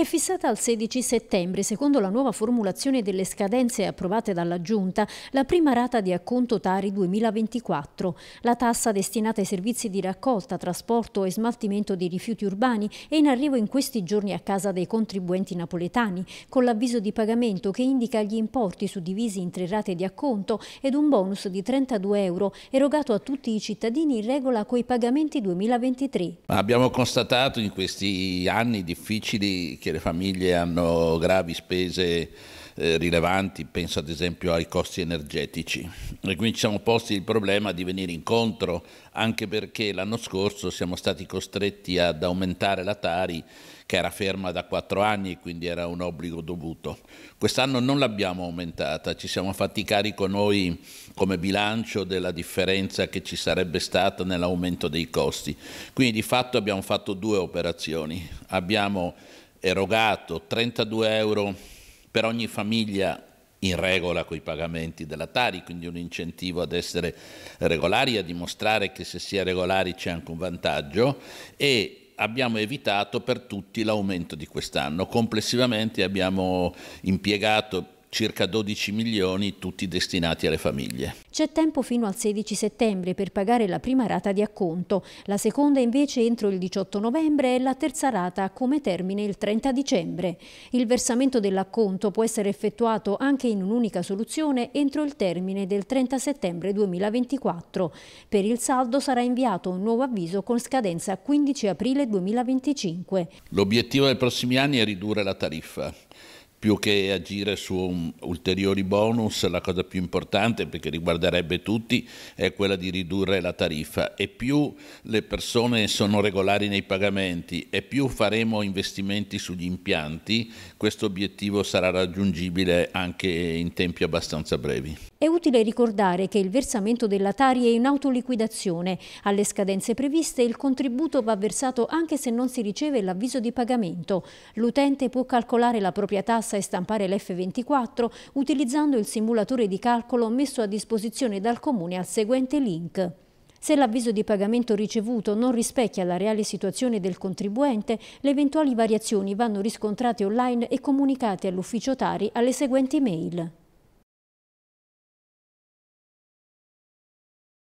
è fissata al 16 settembre. Secondo la nuova formulazione delle scadenze approvate dalla Giunta, la prima rata di acconto Tari 2024. La tassa destinata ai servizi di raccolta, trasporto e smaltimento dei rifiuti urbani è in arrivo in questi giorni a casa dei contribuenti napoletani, con l'avviso di pagamento che indica gli importi suddivisi in tre rate di acconto ed un bonus di 32 euro erogato a tutti i cittadini in regola coi pagamenti 2023. Abbiamo constatato in questi anni difficili che che le famiglie hanno gravi spese eh, rilevanti, penso ad esempio ai costi energetici. E quindi ci siamo posti il problema di venire incontro, anche perché l'anno scorso siamo stati costretti ad aumentare la Tari che era ferma da quattro anni e quindi era un obbligo dovuto. Quest'anno non l'abbiamo aumentata, ci siamo fatti carico noi come bilancio della differenza che ci sarebbe stata nell'aumento dei costi. Quindi di fatto abbiamo fatto due operazioni. Abbiamo erogato 32 euro per ogni famiglia in regola con i pagamenti della Tari, quindi un incentivo ad essere regolari, a dimostrare che se si è regolari c'è anche un vantaggio e abbiamo evitato per tutti l'aumento di quest'anno. Complessivamente abbiamo impiegato circa 12 milioni tutti destinati alle famiglie. C'è tempo fino al 16 settembre per pagare la prima rata di acconto, la seconda invece entro il 18 novembre e la terza rata come termine il 30 dicembre. Il versamento dell'acconto può essere effettuato anche in un'unica soluzione entro il termine del 30 settembre 2024. Per il saldo sarà inviato un nuovo avviso con scadenza 15 aprile 2025. L'obiettivo dei prossimi anni è ridurre la tariffa più che agire su ulteriori bonus, la cosa più importante, perché riguarderebbe tutti, è quella di ridurre la tariffa e più le persone sono regolari nei pagamenti e più faremo investimenti sugli impianti, questo obiettivo sarà raggiungibile anche in tempi abbastanza brevi. È utile ricordare che il versamento della Tari è in autoliquidazione. Alle scadenze previste il contributo va versato anche se non si riceve l'avviso di pagamento. L'utente può calcolare la propria tassa e stampare l'F24 utilizzando il simulatore di calcolo messo a disposizione dal Comune al seguente link. Se l'avviso di pagamento ricevuto non rispecchia la reale situazione del contribuente, le eventuali variazioni vanno riscontrate online e comunicate all'ufficio Tari alle seguenti mail.